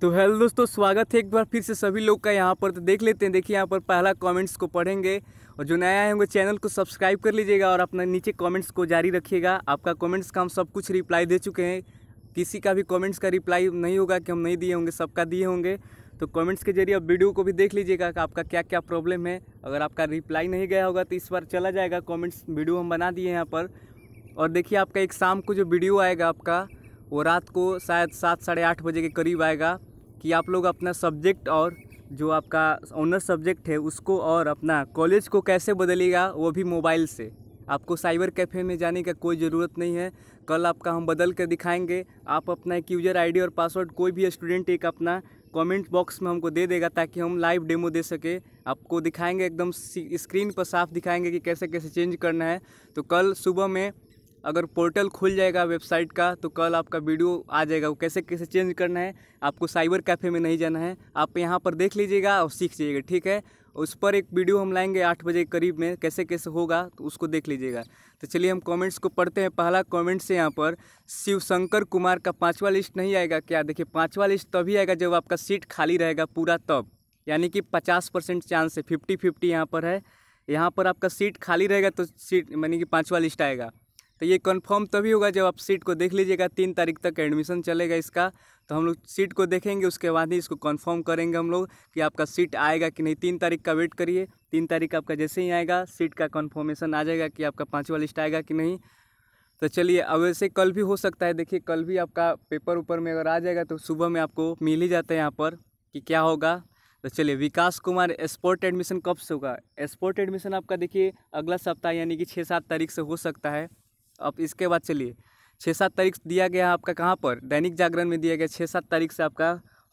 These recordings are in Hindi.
तो हेलो दोस्तों स्वागत है एक बार फिर से सभी लोग का यहाँ पर तो देख लेते हैं देखिए यहाँ पर पहला कमेंट्स को पढ़ेंगे और जो नया आए होंगे चैनल को सब्सक्राइब कर लीजिएगा और अपना नीचे कमेंट्स को जारी रखिएगा आपका कमेंट्स का हम सब कुछ रिप्लाई दे चुके हैं किसी का भी कमेंट्स का रिप्लाई नहीं होगा कि हम नहीं दिए होंगे सबका दिए होंगे तो कॉमेंट्स के जरिए आप वीडियो को भी देख लीजिएगा कि आपका क्या क्या प्रॉब्लम है अगर आपका रिप्लाई नहीं गया होगा तो इस बार चला जाएगा कॉमेंट्स वीडियो हम बना दिए यहाँ पर और देखिए आपका एक शाम को जो वीडियो आएगा आपका वो रात को शायद सात साढ़े आठ बजे के करीब आएगा कि आप लोग अपना सब्जेक्ट और जो आपका ऑनर सब्जेक्ट है उसको और अपना कॉलेज को कैसे बदलेगा वो भी मोबाइल से आपको साइबर कैफ़े में जाने का कोई ज़रूरत नहीं है कल आपका हम बदल कर दिखाएंगे आप अपना एक यूज़र आईडी और पासवर्ड कोई भी स्टूडेंट एक अपना कमेंट बॉक्स में हमको दे देगा ताकि हम लाइव डेमो दे सके आपको दिखाएंगे एकदम स्क्रीन पर साफ दिखाएंगे कि कैसे कैसे चेंज करना है तो कल सुबह में अगर पोर्टल खुल जाएगा वेबसाइट का तो कल आपका वीडियो आ जाएगा वो कैसे कैसे चेंज करना है आपको साइबर कैफ़े में नहीं जाना है आप यहाँ पर देख लीजिएगा और सीख जाइएगा ठीक है उस पर एक वीडियो हम लाएंगे आठ बजे के करीब में कैसे कैसे होगा तो उसको देख लीजिएगा तो चलिए हम कमेंट्स को पढ़ते हैं पहला कमेंट है यहाँ पर शिवशंकर कुमार का पाँचवा लिस्ट नहीं आएगा क्या देखिए पाँचवा लिस्ट तभी आएगा जब आपका सीट खाली रहेगा पूरा तब यानी कि पचास परसेंट चांस है फिफ्टी फिफ्टी यहाँ पर है यहाँ पर आपका सीट खाली रहेगा तो सीट यानी कि पाँचवा लिस्ट आएगा तो ये कन्फर्म तभी होगा जब आप सीट को देख लीजिएगा तीन तारीख तक एडमिशन चलेगा इसका तो हम लोग सीट को देखेंगे उसके बाद ही इसको कन्फर्म करेंगे हम लोग कि आपका सीट आएगा कि नहीं तीन तारीख का वेट करिए तीन तारीख आपका जैसे ही आएगा सीट का कन्फर्मेशन आ जाएगा कि आपका पाँचवा लिस्ट आएगा कि नहीं तो चलिए अब वैसे कल भी हो सकता है देखिए कल भी आपका पेपर ऊपर में अगर आ जाएगा तो सुबह में आपको मिल ही जाता है यहाँ पर कि क्या होगा तो चलिए विकास कुमार स्पोर्ट एडमिशन कब से होगा स्पोर्ट एडमिशन आपका देखिए अगला सप्ताह यानी कि छः सात तारीख से हो सकता है अब इसके बाद चलिए छः सात तारीख दिया गया आपका कहाँ पर दैनिक जागरण में दिया गया छः सात तारीख से आपका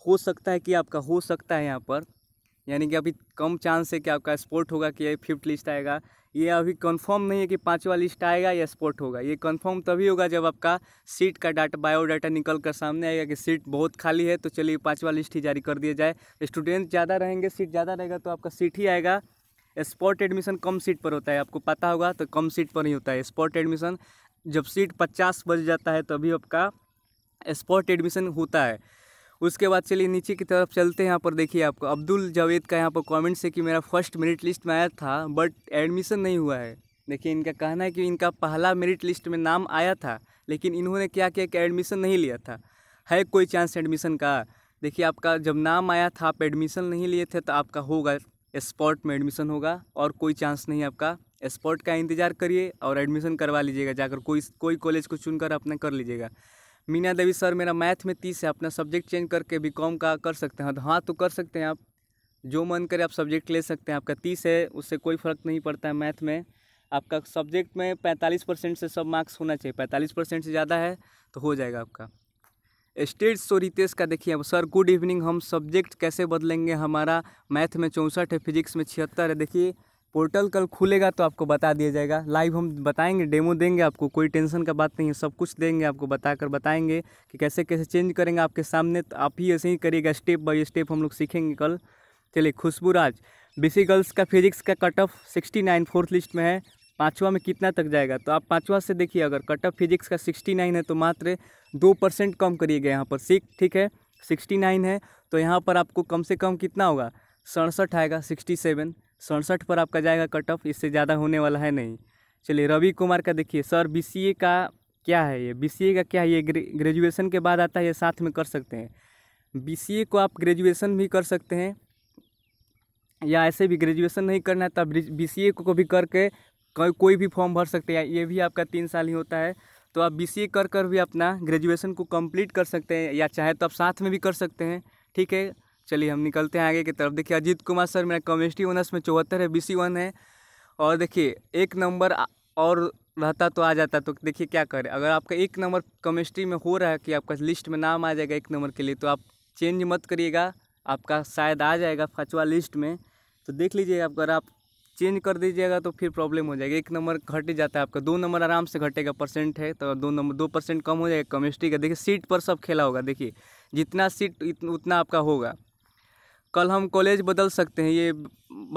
हो सकता है कि आपका हो सकता है यहाँ पर यानी कि अभी कम चांस है कि आपका स्पोर्ट होगा कि फिफ्थ लिस्ट आएगा ये अभी कंफर्म नहीं है कि पाँचवा लिस्ट आएगा या स्पोर्ट होगा ये कंफर्म तभी होगा जब आपका सीट का डाटा बायोडाटा निकल कर सामने आएगा कि सीट बहुत खाली है तो चलिए पाँचवा लिस्ट ही जारी कर दिया जाए स्टूडेंट ज़्यादा रहेंगे सीट ज़्यादा रहेगा तो आपका सीट ही आएगा स्पॉट एडमिशन कम सीट पर होता है आपको पता होगा तो कम सीट पर ही होता है स्पॉट एडमिशन जब सीट पचास बज जाता है तभी आपका स्पॉट एडमिशन होता है उसके बाद चलिए नीचे की तरफ चलते हैं यहाँ पर देखिए आपको अब्दुल जावेद का यहाँ पर कमेंट से कि मेरा फर्स्ट मेरिट लिस्ट में आया था बट एडमिशन नहीं हुआ है देखिए इनका कहना है कि इनका पहला मेरिट लिस्ट में नाम आया था लेकिन इन्होंने क्या किया कि एडमिशन नहीं लिया था है कोई चांस एडमिशन का देखिए आपका जब नाम आया था आप एडमिशन नहीं लिए थे तो आपका होगा स्पॉट में एडमिशन होगा और कोई चांस नहीं आपका स्पॉट का इंतज़ार करिए और एडमिशन करवा लीजिएगा जाकर कोई कोई कॉलेज को चुनकर अपना कर लीजिएगा मीना देवी सर मेरा मैथ में तीस है अपना सब्जेक्ट चेंज करके बी कॉम का कर सकते हैं हाँ तो कर सकते हैं आप जो मन करे आप सब्जेक्ट ले सकते हैं आपका तीस है उससे कोई फ़र्क नहीं पड़ता है मैथ में आपका सब्जेक्ट में पैंतालीस परसेंट से सब मार्क्स होना चाहिए पैंतालीस परसेंट से ज़्यादा है तो हो जाएगा आपका स्टेट सो रितेश का देखिए अब सर गुड इवनिंग हम सब्जेक्ट कैसे बदलेंगे हमारा मैथ में चौंसठ है फिजिक्स में छिहत्तर है देखिए पोर्टल कल खुलेगा तो आपको बता दिया जाएगा लाइव हम बताएंगे डेमो देंगे आपको कोई टेंशन का बात नहीं है सब कुछ देंगे आपको बताकर बताएंगे कि कैसे कैसे चेंज करेंगे आपके सामने तो आप ही ऐसे ही करिएगा स्टेप बाय स्टेप हम लोग सीखेंगे कल चलिए खुशबू राज बी गर्ल्स का फिजिक्स का cut off sixty nine fourth list में है पाँचवा में कितना तक जाएगा तो आप पाँचवा से देखिए अगर कट ऑफ फिजिक्स का सिक्सटी नाइन है तो मात्र दो परसेंट कम करिएगा यहाँ पर सिक्स ठीक है सिक्सटी नाइन है तो यहाँ पर आपको कम से कम कितना होगा सड़सठ आएगा सिक्सटी सेवन सड़सठ पर आपका जाएगा कट ऑफ इससे ज़्यादा होने वाला है नहीं चलिए रवि कुमार का देखिए सर बी का क्या है ये बी का क्या है ये ग्रेजुएसन के बाद आता है ये साथ में कर सकते हैं बी को आप ग्रेजुएसन भी कर सकते हैं या ऐसे भी ग्रेजुएशन नहीं करना है तो आप बी को भी करके कोई कोई भी फॉर्म भर सकते हैं ये भी आपका तीन साल ही होता है तो आप बी सी कर कर भी अपना ग्रेजुएशन को कंप्लीट कर सकते हैं या चाहे तो आप साथ में भी कर सकते हैं ठीक है चलिए हम निकलते हैं आगे की तरफ देखिए अजीत कुमार सर मेरा कमिस्ट्री ऑनर्स में चौहत्तर है बी सी वन है और देखिए एक नंबर और रहता तो आ जाता तो देखिए क्या करें अगर आपका एक नंबर कमिस्ट्री में हो रहा है कि आपका लिस्ट में नाम आ जाएगा एक नंबर के लिए तो आप चेंज मत करिएगा आपका शायद आ जाएगा फचवा लिस्ट में तो देख लीजिए अगर आप चेंज कर दीजिएगा तो फिर प्रॉब्लम हो जाएगी एक नंबर घट जाता है आपका दो नंबर आराम से घटेगा परसेंट है तो दो नंबर दो परसेंट कम हो जाएगा केमिस्ट्री का देखिए सीट पर सब खेला होगा देखिए जितना सीट उतना आपका होगा कल हम कॉलेज बदल सकते हैं ये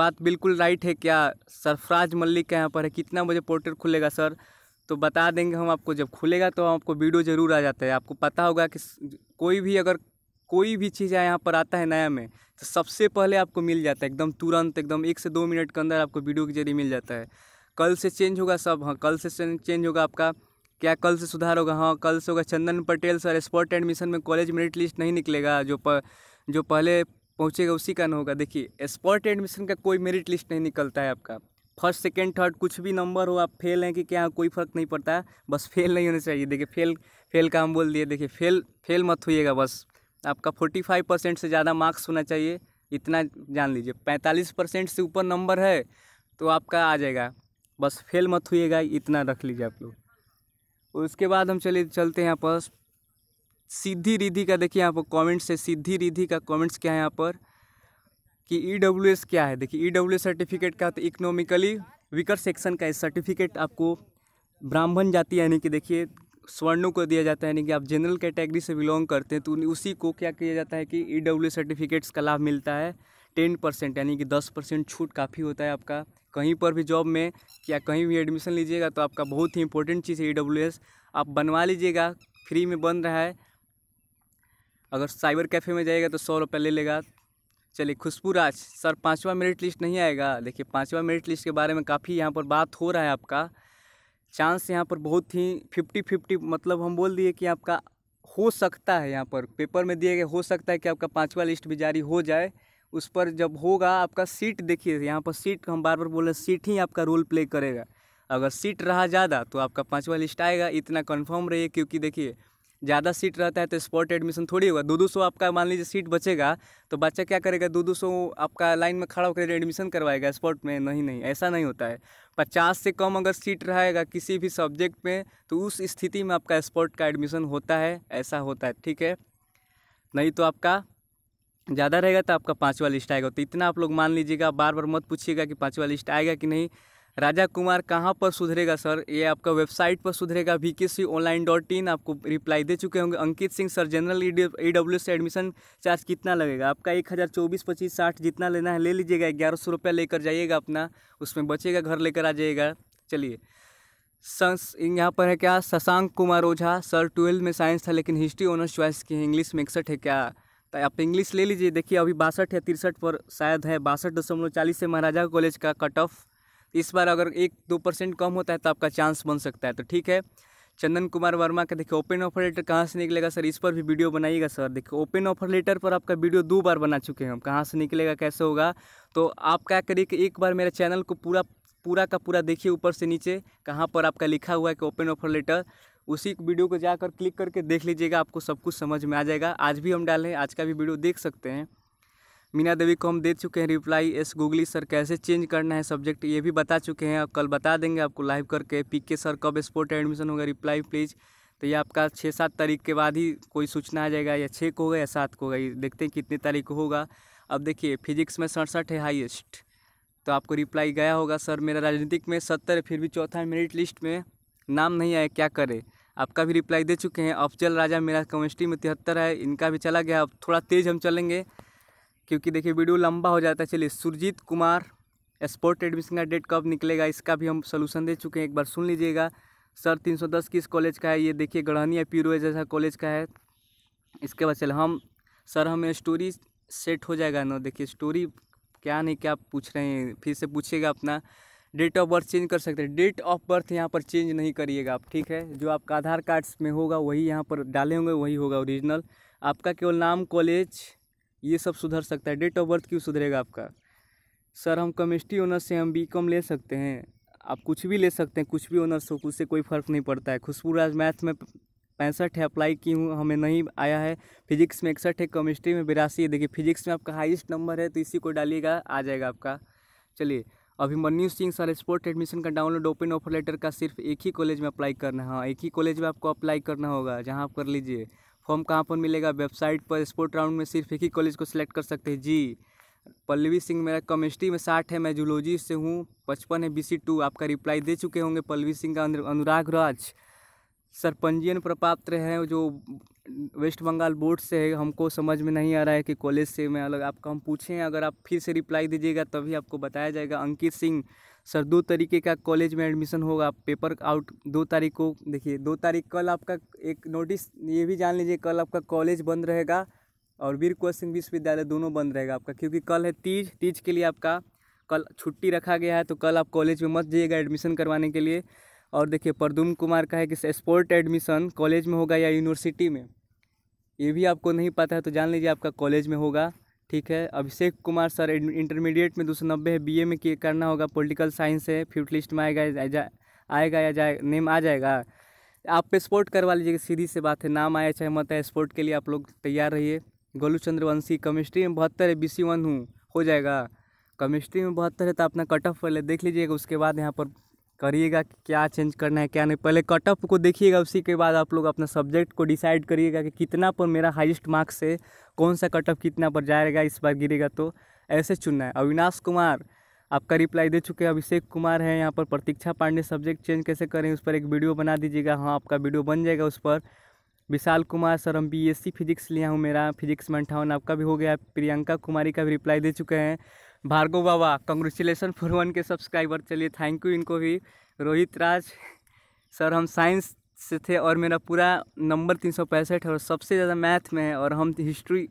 बात बिल्कुल राइट है क्या सरफराज मल्लिक का यहाँ पर है कितना बजे पोर्टल खुलेगा सर तो बता देंगे हम आपको जब खुलेगा तो आपको वीडियो ज़रूर आ जाता है आपको पता होगा कि कोई भी अगर कोई भी चीज़ यहाँ पर आता है नया में तो सबसे पहले आपको मिल जाता है एकदम तुरंत एकदम एक से दो मिनट के अंदर आपको वीडियो के जरिए मिल जाता है कल से चेंज होगा सब हाँ कल से चेंज होगा आपका क्या कल से सुधार होगा हाँ कल से होगा Chandan Patel sir spot admission में कॉलेज मेरिट लिस्ट नहीं निकलेगा जो प, जो पहले पहुँचेगा उसी का ना होगा देखिए स्पॉट एडमिशन का कोई मेरिट लिस्ट नहीं निकलता है आपका फर्स्ट सेकेंड थर्ड कुछ भी नंबर हो आप फेल हैं कि क्या कोई फ़र्क नहीं पड़ता बस फेल नहीं होना चाहिए देखिए फेल फेल का हम बोल दिए देखिए फेल फेल मत होइएगा बस आपका फोर्टी फाइव परसेंट से ज़्यादा मार्क्स होना चाहिए इतना जान लीजिए पैंतालीस परसेंट से ऊपर नंबर है तो आपका आ जाएगा बस फेल मत हुईगा इतना रख लीजिए आप लोग उसके बाद हम चले चलते हैं यहाँ पर सिद्धि रिधि का देखिए यहाँ पर कॉमेंट्स है सिद्धि रिधि का कॉमेंट्स क्या है यहाँ पर कि ई डब्ल्यू एस क्या है देखिए ई डब्ल्यू सर्टिफिकेट का तो इकोनॉमिकली वीकर सेक्शन का सर्टिफिकेट आपको ब्राह्मण जाति यानी कि देखिए स्वर्णों को दिया जाता है यानी कि आप जनरल कैटेगरी से बिलोंग करते हैं तो उसी को क्या किया जाता है कि ई e सर्टिफिकेट्स का लाभ मिलता है टेन परसेंट यानी कि दस परसेंट छूट काफ़ी होता है आपका कहीं पर भी जॉब में या कहीं भी एडमिशन लीजिएगा तो आपका बहुत ही इंपॉर्टेंट चीज़ है ई e आप बनवा लीजिएगा फ्री में बन रहा है अगर साइबर कैफ़े में जाएगा तो सौ रुपये ले लेगा चलिए खुशबू राज सर पाँचवा मेरिट लिस्ट नहीं आएगा देखिए पाँचवा मेरिट लिस्ट के बारे में काफ़ी यहाँ पर बात हो रहा है आपका चांस यहाँ पर बहुत ही फिफ्टी फिफ्टी मतलब हम बोल दिए कि आपका हो सकता है यहाँ पर पेपर में दिए गए हो सकता है कि आपका पाँचवा लिस्ट भी जारी हो जाए उस पर जब होगा आपका सीट देखिए यहाँ पर सीट हम बार बार बोल रहे सीट ही आपका रोल प्ले करेगा अगर सीट रहा ज़्यादा तो आपका पाँचवा लिस्ट आएगा इतना कन्फर्म रहिए क्योंकि देखिए ज़्यादा सीट रहता है तो स्पॉट एडमिशन थोड़ी होगा दो दो सौ आपका मान लीजिए सीट बचेगा तो बच्चा क्या करेगा दो दो सौ आपका लाइन में खड़ा होकर एडमिशन करवाएगा स्पॉट में नहीं नहीं ऐसा नहीं होता है पचास से कम अगर सीट रहेगा किसी भी सब्जेक्ट में तो उस स्थिति में आपका स्पोर्ट का एडमिशन होता है ऐसा होता है ठीक है नहीं तो आपका ज़्यादा रहेगा तो आपका पाँचवा लिस्ट आएगा तो इतना आप लोग मान लीजिएगा बार बार मत पूछिएगा कि पाँचवा लिस्ट आएगा कि नहीं राजा कुमार कहाँ पर सुधरेगा सर ये आपका वेबसाइट पर सुधरेगा के सी ऑनलाइन डॉट इन आपको रिप्लाई दे चुके होंगे Ankit Singh sir general E W से एडमिशन चार्ज कितना लगेगा आपका एक हज़ार चौबीस पच्चीस साठ जितना लेना है ले लीजिएगा ग्यारह सौ रुपया लेकर जाइएगा अपना उसमें बचेगा घर लेकर आ जाइएगा चलिए संस यहाँ पर है क्या शशांक कुमार ओझा सर ट्वेल्थ में साइंस था लेकिन हिस्ट्री ऑनर्स च्वाइस की है इंग्लिश में इकसठ है क्या तो आप इंग्लिश ले लीजिए देखिए अभी बासठ या तिरसठ पर शायद है बासठ दशमलव चालीस से महाराजा कॉलेज का कट ऑफ इस बार अगर एक दो परसेंट कम होता है तो आपका चांस बन सकता है तो ठीक है चंदन कुमार वर्मा का देखिए ओपन ऑफर लेटर कहाँ से निकलेगा सर इस पर भी वीडियो बनाइएगा सर देखिए ओपन ऑफर लेटर पर आपका वीडियो दो बार बना चुके हैं हम कहाँ से निकलेगा कैसे होगा तो आप क्या करिए कि एक बार मेरे चैनल को पूरा पूरा का पूरा देखिए ऊपर से नीचे कहाँ पर आपका लिखा हुआ है कि ओपन ऑफर लेटर उसी वीडियो को जाकर क्लिक करके देख लीजिएगा आपको सब कुछ समझ में आ जाएगा आज भी हम डालें आज का भी वीडियो देख सकते हैं मीना देवी को हम दे चुके हैं रिप्लाई एस गूगली सर कैसे चेंज करना है सब्जेक्ट ये भी बता चुके हैं आप कल बता देंगे आपको लाइव करके पी के सर कब स्पोर्ट एडमिशन होगा रिप्लाई प्लीज़ तो ये आपका छः सात तारीख के बाद ही कोई सूचना आ जाएगा या छः को होगा या सात को होगा ये देखते हैं कितने तारीख को होगा अब देखिए फिजिक्स में सड़सठ है हाईएस्ट तो आपको रिप्लाई गया होगा सर मेरा राजनीतिक में सत्तर फिर भी चौथा मेरिट लिस्ट में नाम नहीं आया क्या करें आपका भी रिप्लाई दे चुके हैं अफजल राजा मेरा केमिस्ट्री में तिहत्तर है इनका भी चला गया अब थोड़ा तेज़ हम चलेंगे क्योंकि देखिए वीडियो लंबा हो जाता है चलिए सुरजीत कुमार स्पोर्ट एडमिशन का डेट कब निकलेगा इसका भी हम सोल्यूशन दे चुके हैं एक बार सुन लीजिएगा सर 310 किस कॉलेज का है ये देखिए गढ़हनी या पीरो जैसा कॉलेज का है इसके बाद चल हम सर हमें स्टोरी सेट हो जाएगा ना देखिए स्टोरी क्या नहीं क्या पूछ रहे हैं फिर से पूछिएगा अपना डेट ऑफ बर्थ चेंज कर सकते हैं डेट ऑफ बर्थ यहाँ पर चेंज नहीं करिएगा आप ठीक है जो आपका आधार कार्ड्स में होगा वही यहाँ पर डाले होंगे वही होगा ओरिजिनल आपका केवल नाम कॉलेज ये सब सुधर सकता है डेट ऑफ बर्थ क्यों सुधरेगा आपका सर हम केमिस्ट्री ऑनर्स से हम बी कॉम ले सकते हैं आप कुछ भी ले सकते हैं कुछ भी ऑनर्स हो उससे कोई फ़र्क नहीं पड़ता है खुशबू राज मैथ में पैंसठ है अप्लाई की हूँ हमें नहीं आया है फिजिक्स में इकसठ है केमिस्ट्री में बिरासी है देखिए फिजिक्स में आपका हाईएस्ट नंबर है तो इसी को डालिएगा आ जाएगा आपका चलिए Abhimanyu Singh sir sport admission का डाउनलोड ओपन ऑफर लेटर का सिर्फ एक ही कॉलेज में अप्लाई करना है हाँ एक ही कॉलेज में आपको अप्लाई करना होगा जहाँ आप कर लीजिए फॉर्म कहाँ पर मिलेगा वेबसाइट पर स्पोर्ट राउंड में सिर्फ एक ही कॉलेज को सिलेक्ट कर सकते हैं जी पल्लवी सिंह मेरा केमिस्ट्री में साठ है मैं जूलॉजी से हूँ पचपन है बी सी टू आपका रिप्लाई दे चुके होंगे पल्लवी सिंह का अनुराग राज सर पंजीयन प्रपात्र हैं जो वेस्ट बंगाल बोर्ड से है हमको समझ में नहीं आ रहा है कि कॉलेज से मैं अलग आपका हम पूछें अगर आप फिर से रिप्लाई दीजिएगा तभी आपको बताया जाएगा अंकित सिंह सर दो तरीके का कॉलेज में एडमिशन होगा पेपर आउट दो तारीख को देखिए दो तारीख कल आपका एक नोटिस ये भी जान लीजिए कल आपका कॉलेज बंद रहेगा और वीर कुंवर सिंह विश्वविद्यालय दोनों बंद रहेगा आपका क्योंकि कल है तीज तीज के लिए आपका कल छुट्टी रखा गया है तो कल आप कॉलेज में मत जाइएगा एडमिशन करवाने के लिए और देखिए प्रदुम कुमार का है कि स्पोर्ट एडमिशन कॉलेज में होगा या यूनिवर्सिटी में ये भी आपको नहीं पता है तो जान लीजिए आपका कॉलेज में होगा ठीक है अभिषेक कुमार सर इंटरमीडिएट में दो सौ नब्बे है बी में करना होगा पॉलिटिकल साइंस है फिफ्थ लिस्ट में आएगा आएगा या जाए नेम आ जाएगा आप पे स्पोर्ट करवा लीजिएगा सीधी से बात है नाम आया चाहे मत है स्पोर्ट के लिए आप लोग तैयार रहिए गोलू चंद्रवंशी केमिस्ट्री में बहत्तर है बी सी वन हूँ हो जाएगा केमिस्ट्री में बहत्तर है तो अपना कट ऑफ पहले देख लीजिएगा उसके बाद यहाँ पर करिएगा कि क्या चेंज करना है क्या नहीं पहले कटअप को देखिएगा उसी के बाद आप लोग अपना सब्जेक्ट को डिसाइड करिएगा कि कितना पर मेरा हाईएस्ट मार्क्स है कौन सा कटअप कितना पर जाएगा इस बार गिरेगा तो ऐसे चुनना है अविनाश कुमार आपका रिप्लाई दे चुके हैं अभिषेक कुमार हैं यहाँ पर प्रतीक्षा पांडे सब्जेक्ट चेंज कैसे करें उस पर एक वीडियो बना दीजिएगा हाँ आपका वीडियो बन जाएगा उस पर विशाल कुमार सर हम बी एस सी फिजिक्स लिया हूँ मेरा फिजिक्स में अंठावन आपका भी हो गया प्रियंका कुमारी का भी रिप्लाई दे चुके हैं Bhargav Baba congratulation for one K subscriber चलिए थैंक यू इनको भी रोहित राज सर हम साइंस से थे और मेरा पूरा नंबर तीन सौ पैंसठ और सबसे ज़्यादा मैथ में है और हम हिस्ट्री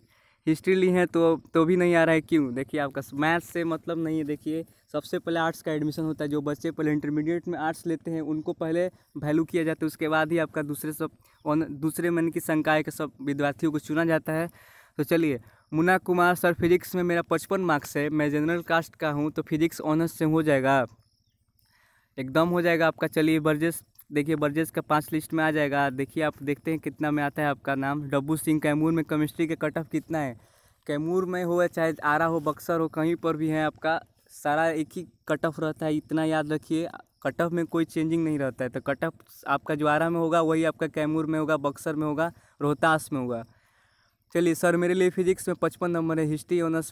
हिस्ट्री ली हैं तो तो भी नहीं आ रहा है क्यों देखिए आपका मैथ से मतलब नहीं है देखिए सबसे पहले आर्ट्स का एडमिशन होता है जो बच्चे पहले इंटरमीडिएट में आर्ट्स लेते हैं उनको पहले वैल्यू किया जाता है उसके बाद ही आपका दूसरे सब दूसरे मन की संकाय के सब विद्यार्थियों को चुना जाता है तो चलिए मुन्ना कुमार सर फिजिक्स में मेरा पचपन मार्क्स है मैं जनरल कास्ट का हूँ तो फिजिक्स ऑनर्स से हो जाएगा एकदम हो जाएगा आपका चलिए बर्जेस देखिए बर्जेस का पाँच लिस्ट में आ जाएगा देखिए आप देखते हैं कितना में आता है आपका नाम डब्बू सिंह कैमूर में केमिस्ट्री के कट ऑफ कितना है कैमूर में हो चाहे आरा हो बक्सर हो कहीं पर भी है आपका सारा एक ही कट ऑफ रहता है इतना याद रखिए कट ऑफ में कोई चेंजिंग नहीं रहता है तो कट ऑफ आपका जो आरा में होगा वही आपका कैमूर में होगा बक्सर में होगा रोहतास में होगा चलिए सर मेरे लिए फिजिक्स में पचपन नंबर है हिस्ट्री ऑनर्स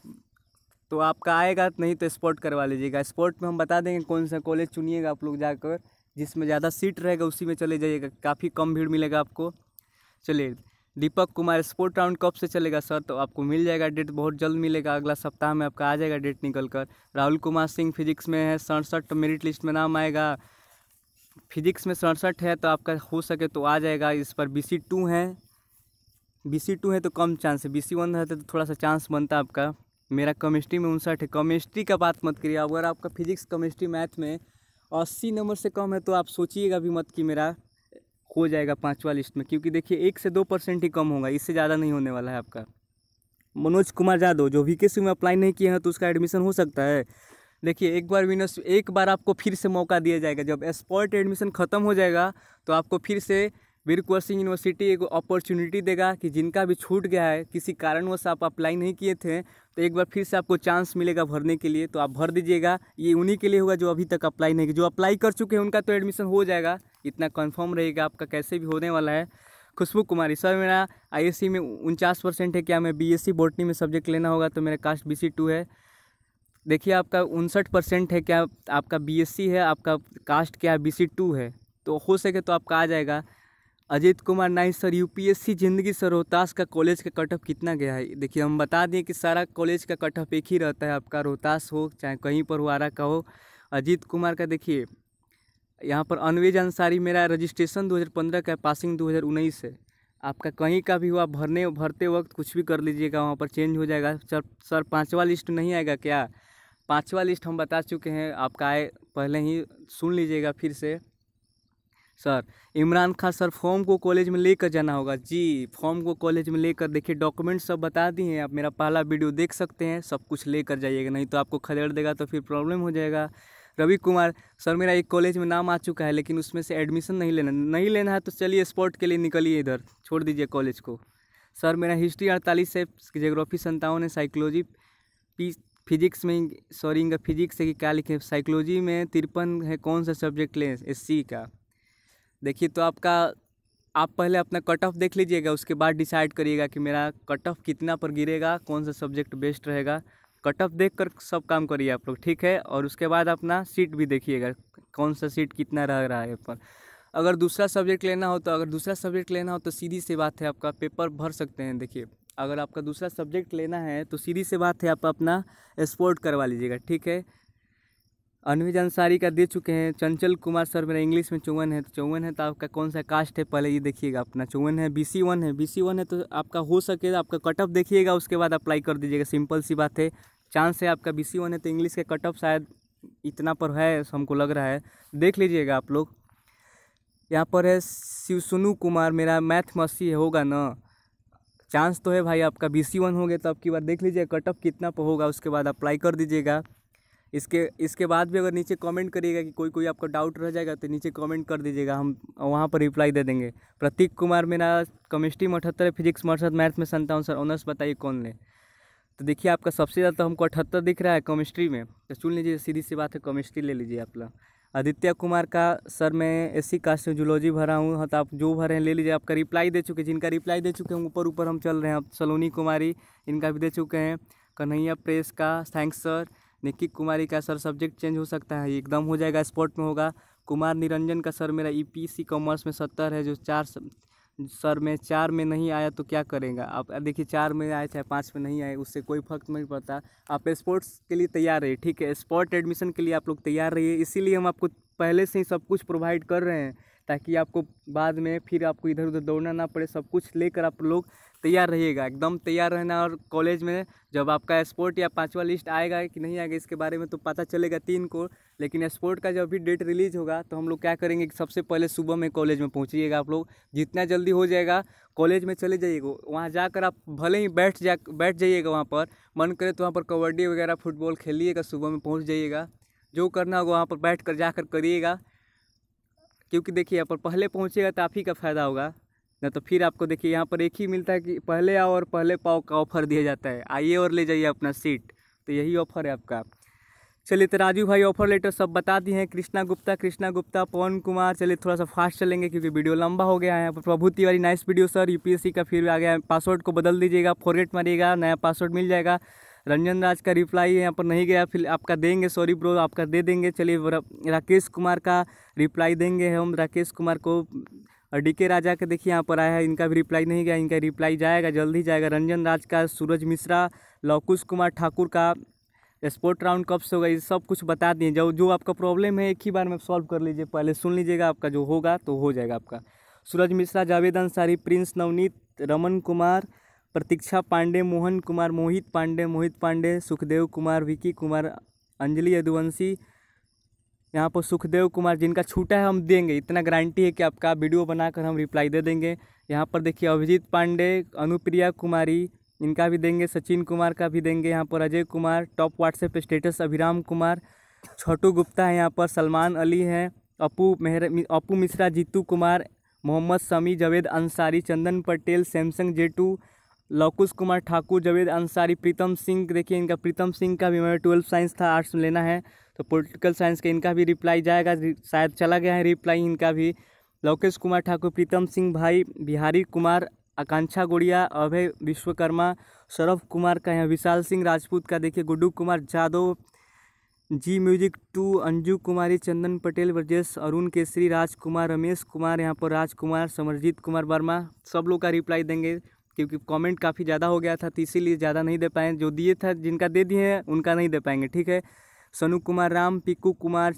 तो आपका आएगा नहीं तो स्पोर्ट करवा लीजिएगा स्पोर्ट में हम बता देंगे कौन सा कॉलेज चुनिएगा आप लोग जाकर जिसमें ज़्यादा सीट रहेगा उसी में चले जाइएगा काफ़ी कम भीड़ मिलेगा आपको चलिए दीपक कुमार स्पोर्ट राउंड कब से चलेगा सर तो आपको मिल जाएगा डेट बहुत जल्द मिलेगा अगला सप्ताह में आपका आ जाएगा डेट निकल कर राहुल कुमार सिंह फिजिक्स में है सड़सठ मेरिट लिस्ट में नाम आएगा फिजिक्स में सड़सठ है तो आपका हो सके तो आ जाएगा इस पर बी सी टू हैं बी सी टू है तो कम चांस है बी सी वन रहता तो थोड़ा सा चांस बनता आपका मेरा केमिस्ट्री में उनसठ है केमिस्ट्री का बात मत करिए अगर आपका फिजिक्स केमिस्ट्री मैथ में अस्सी नंबर से कम है तो आप सोचिएगा भी मत कि मेरा हो जाएगा पाँचवा लिस्ट में क्योंकि देखिए एक से दो परसेंट ही कम होगा इससे ज़्यादा नहीं होने वाला है आपका मनोज कुमार यादव जो वी के सी में अप्लाई नहीं किए हैं तो उसका एडमिशन हो सकता है देखिए एक बार विनर्स एक बार आपको फिर से मौका दिया जाएगा जब स्पॉट एडमिशन ख़त्म हो जाएगा तो आपको फिर से वीर कुंवर सिंह यूनिवर्सिटी एक अपॉर्चुनिटी देगा कि जिनका भी छूट गया है किसी कारणवश आप अप्लाई नहीं किए थे तो एक बार फिर से आपको चांस मिलेगा भरने के लिए तो आप भर दीजिएगा ये उन्हीं के लिए होगा जो अभी तक अप्लाई नहीं किया जो अप्लाई कर चुके हैं उनका तो एडमिशन हो जाएगा इतना कन्फर्म रहेगा आपका कैसे भी होने वाला है खुशबू कुमारी सर मेरा आई में उनचास परसेंट है क्या मैं बी बॉटनी में सब्जेक्ट लेना होगा तो मेरा कास्ट बी टू है देखिए आपका उनसठ परसेंट है क्या आपका बीएससी है आपका कास्ट क्या है बी टू है तो हो सके तो आपका आ जाएगा Ajit Kumar nine sir UPSC जिंदगी सर रोहतास का कॉलेज का कट ऑफ कितना गया है देखिए हम बता दें कि सारा कॉलेज का कट ऑफ एक ही रहता है आपका रोहतास हो चाहे कहीं पर हुआरा का हो अजीत कुमार का देखिए यहाँ पर अनवेज अंसारी मेरा रजिस्ट्रेशन 2015 का पासिंग 2019 है आपका कहीं का भी हुआ भरने भरते वक्त कुछ भी कर लीजिएगा वहाँ पर चेंज हो जाएगा सर सर पाँचवा लिस्ट नहीं आएगा क्या पाँचवा लिस्ट हम बता चुके हैं आपका आए पहले ही सुन लीजिएगा फिर से sir Imran Khan sir form को कॉलेज में लेकर जाना होगा जी फॉर्म को कॉलेज में लेकर देखिए डॉक्यूमेंट सब बता दिए हैं आप मेरा पहला वीडियो देख सकते हैं सब कुछ लेकर जाइएगा नहीं तो आपको खदेड़ देगा तो फिर प्रॉब्लम हो जाएगा रवि कुमार सर मेरा एक कॉलेज में नाम आ चुका है लेकिन उसमें से एडमिशन नहीं लेना नहीं लेना है तो चलिए स्पोर्ट के लिए निकलिए इधर छोड़ दीजिए कॉलेज को सर मेरा हिस्ट्री अड़तालीस से जोग्राफी संतावन है साइकोलॉजी पी फिजिक्स में सॉरी इनका फिजिक्स है कि क्या लिखे साइकोलॉजी में तिरपन है कौन सा सब्जेक्ट लें एस का देखिए तो आपका आप पहले अपना कट ऑफ देख लीजिएगा उसके बाद डिसाइड करिएगा कि मेरा कट ऑफ कितना पर गिरेगा कौन सा सब्जेक्ट बेस्ट रहेगा कट ऑफ देख कर सब काम करिए आप लोग ठीक है और उसके बाद अपना सीट भी देखिएगा कौन सा सीट कितना रह रहा है पर अगर दूसरा सब्जेक्ट लेना हो तो अगर दूसरा सब्जेक्ट लेना हो तो सीधी सी बात है आपका पेपर भर सकते हैं देखिए अगर आपका दूसरा सब्जेक्ट लेना है तो सीधी सी बात है आप अपना स्पोर्ट करवा लीजिएगा ठीक है अनविज अंसारी का दे चुके हैं चंचल कुमार सर मेरा इंग्लिश में चौवन है तो चौवन है तो आपका कौन सा कास्ट है पहले ये देखिएगा अपना चौवन है बी सी वन है बी सी वन है तो आपका हो सके तो आपका कट ऑफ देखिएगा उसके बाद अप्लाई कर दीजिएगा सिंपल सी बात है चांस है आपका बी सी वन है तो इंग्लिश का कट ऑफ शायद इतना पर है हमको लग रहा है देख लीजिएगा आप लोग यहाँ पर है शिवसुनु कुमार मेरा मैथ मसी होगा ना चांस तो है भाई आपका बी सी वन हो गया तो आपकी बार देख लीजिएगा कट ऑफ कितना पर होगा उसके बाद अप्लाई कर दीजिएगा इसके इसके बाद भी अगर नीचे कमेंट करिएगा कि कोई कोई आपका डाउट रह जाएगा तो नीचे कमेंट कर दीजिएगा हम वहाँ पर रिप्लाई दे देंगे प्रतीक कुमार मेरा केमिस्ट्री में अठहत्तर फिजिक्स में अड़सठ मैथ में संतावन सर ऑनर्स बताइए कौन ले तो देखिए आपका सबसे ज़्यादा तो हमको अठहत्तर दिख रहा है केमिस्ट्री में तो चुन लीजिए सीधी सी बात है केमिस्ट्री ले लीजिए आप लोग आदित्य कुमार का सर मैं एस सी कास्ट में जूलॉजी भरा हूँ हाँ तो आप जो भरे हैं ले लीजिए आपका रिप्लाई दे चुके हैं जिनका रिप्लाई दे चुके हैं ऊपर ऊपर हम चल रहे हैं आप सलोनी कुमारी इनका भी दे चुके हैं कन्हैया प्रेस का थैंक्स सर निक्की कुमारी का सर सब्जेक्ट चेंज हो सकता है एकदम हो जाएगा स्पोर्ट में होगा कुमार निरंजन का सर मेरा ईपीसी e कॉमर्स में सत्तर है जो चार सर में चार में नहीं आया तो क्या करेंगे आप देखिए चार में आए चाहे पाँच में नहीं आए उससे कोई फर्क नहीं पड़ता आप स्पोर्ट्स के लिए तैयार रहिए ठीक है स्पोर्ट एडमिशन के लिए आप लोग तैयार रहिए इसीलिए हम आपको पहले से ही सब कुछ प्रोवाइड कर रहे हैं ताकि आपको बाद में फिर आपको इधर उधर दौड़ना ना पड़े सब कुछ लेकर आप लोग तैयार रहिएगा एकदम तैयार रहना और कॉलेज में जब आपका स्पोर्ट या पाँचवा लिस्ट आएगा कि नहीं आएगा इसके बारे में तो पता चलेगा तीन को लेकिन स्पोर्ट का जब भी डेट रिलीज़ होगा तो हम लोग क्या करेंगे कि सबसे पहले सुबह में कॉलेज में पहुँचिएगा आप लोग जितना जल्दी हो जाएगा कॉलेज में चले जाइएगा वहाँ जाकर आप भले ही बैठ जा बैठ जाइएगा वहाँ पर मन करे तो वहाँ पर कबड्डी वगैरह फुटबॉल खेलिएगा सुबह में पहुँच जाइएगा जो करना होगा वहाँ पर बैठ कर जाकर करिएगा क्योंकि देखिए यहाँ पर पहले पहुँचेगा तो आप ही का फ़ायदा होगा न तो फिर आपको देखिए यहाँ पर एक ही मिलता है कि पहले आओ और पहले पाओ का ऑफर दिया जाता है आइए और ले जाइए अपना सीट तो यही ऑफर है आपका चलिए तो राजू भाई ऑफर लेटर सब बता दिए हैं कृष्णा गुप्ता कृष्णा गुप्ता पवन कुमार चलिए थोड़ा सा फास्ट चलेंगे क्योंकि वीडियो लंबा हो गया है Prabhu Tiwari nice video sir UPSC का फिर आ गया पासवर्ड को बदल दीजिएगा फॉरगेट मारिएगा नया पासवर्ड मिल जाएगा रंजन राज का रिप्लाई यहाँ पर नहीं गया फिर आपका देंगे सॉरी ब्रो आपका दे देंगे चलिए राकेश कुमार का रिप्लाई देंगे हम राकेश कुमार को और डी के राजा के देखिए यहाँ पर आया है इनका भी रिप्लाई नहीं गया इनका रिप्लाई जाएगा जल्द ही जाएगा रंजन राज का सूरज मिश्रा लौकुश कुमार ठाकुर का स्पोर्ट राउंड कब से होगा ये सब कुछ बता दिए जो जो आपका प्रॉब्लम है एक ही बार में सॉल्व कर लीजिए पहले सुन लीजिएगा आपका जो होगा तो हो जाएगा आपका सूरज मिश्रा जावेद अंसारी प्रिंस नवनीत रमन कुमार प्रतीक्षा पांडे मोहन कुमार मोहित पांडे मोहित पांडे सुखदेव कुमार विकी कुमार अंजलि यदुवंशी यहाँ पर सुखदेव कुमार जिनका छूटा है हम देंगे इतना गारंटी है कि आपका वीडियो बनाकर हम रिप्लाई दे देंगे यहाँ पर देखिए अभिजीत पांडे अनुप्रिया कुमारी इनका भी देंगे सचिन कुमार का भी देंगे यहाँ पर Ajay Kumar top WhatsApp status Abhiram Kumar Chhotu Gupta है यहाँ पर सलमान अली हैं अपू मेहर अपू मिश्रा जीतू कुमार मोहम्मद शमी जावेद अंसारी चंदन पटेल सैमसंग जेटू लौकुश कुमार ठाकुर जावेद अंसारी प्रीतम सिंह देखिए इनका प्रीतम सिंह का भी मैं ट्वेल्थ साइंस था आर्ट्स में लेना है तो पॉलिटिकल साइंस के इनका भी रिप्लाई जाएगा शायद चला गया है रिप्लाई इनका भी लोकेश कुमार ठाकुर प्रीतम सिंह भाई बिहारी कुमार आकांक्षा गुड़िया अभय विश्वकर्मा सौरभ कुमार का यहाँ विशाल सिंह राजपूत का देखिए गुड्डू कुमार जादव जी म्यूजिक टू अंजू कुमारी चंदन पटेल ब्रजेश अरुण केसरी राजकुमार रमेश कुमार यहाँ पर राजकुमार समरजीत कुमार वर्मा सब लोग का रिप्लाई देंगे क्योंकि कमेंट काफ़ी ज़्यादा हो गया था तो इसीलिए ज़्यादा नहीं दे पाए जो दिए था जिनका दे दिए हैं उनका नहीं दे पाएंगे ठीक है सोनू कुमार राम पिकू कुमार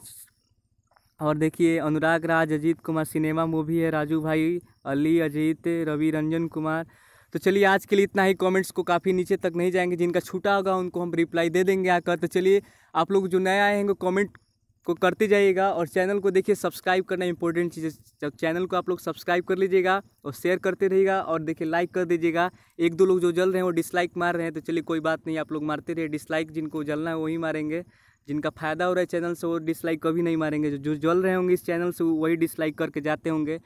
और देखिए अनुराग राज अजीत कुमार सिनेमा मूवी है राजू भाई अली अजीत रवि रंजन कुमार तो चलिए आज के लिए इतना ही कमेंट्स को काफ़ी नीचे तक नहीं जाएंगे जिनका छूटा होगा उनको हम रिप्लाई दे देंगे आकर तो चलिए आप लोग जो नया आए हैं वो कॉमेंट को करते जाइएगा और चैनल को देखिए सब्सक्राइब करना इंपॉर्टेंट चीज़ है चैनल को आप लोग सब्सक्राइब कर लीजिएगा और शेयर करते रहिएगा और देखिए लाइक कर दीजिएगा एक दो लोग जो जल रहे हैं वो डिसलाइक मार रहे हैं तो चलिए कोई बात नहीं आप लोग मारते रहिए डिसलाइक जिनको जलना है वही मारेंगे जिनका फ़ायदा हो रहा है चैनल से वो डिसलाइक कभी नहीं मारेंगे जो जो जल रहे होंगे इस चैनल से वही डिसलाइक करके जाते होंगे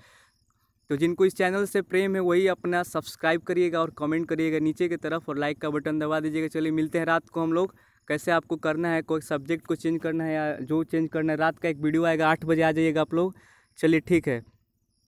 तो जिनको इस चैनल से प्रेम है वही अपना सब्सक्राइब करिएगा और कमेंट करिएगा नीचे की तरफ और लाइक का बटन दबा दीजिएगा चलिए मिलते हैं रात को हम लोग कैसे आपको करना है कोई सब्जेक्ट को चेंज करना है या जो चेंज करना है रात का एक वीडियो आएगा आठ बजे आ जाइएगा आप लोग चलिए ठीक है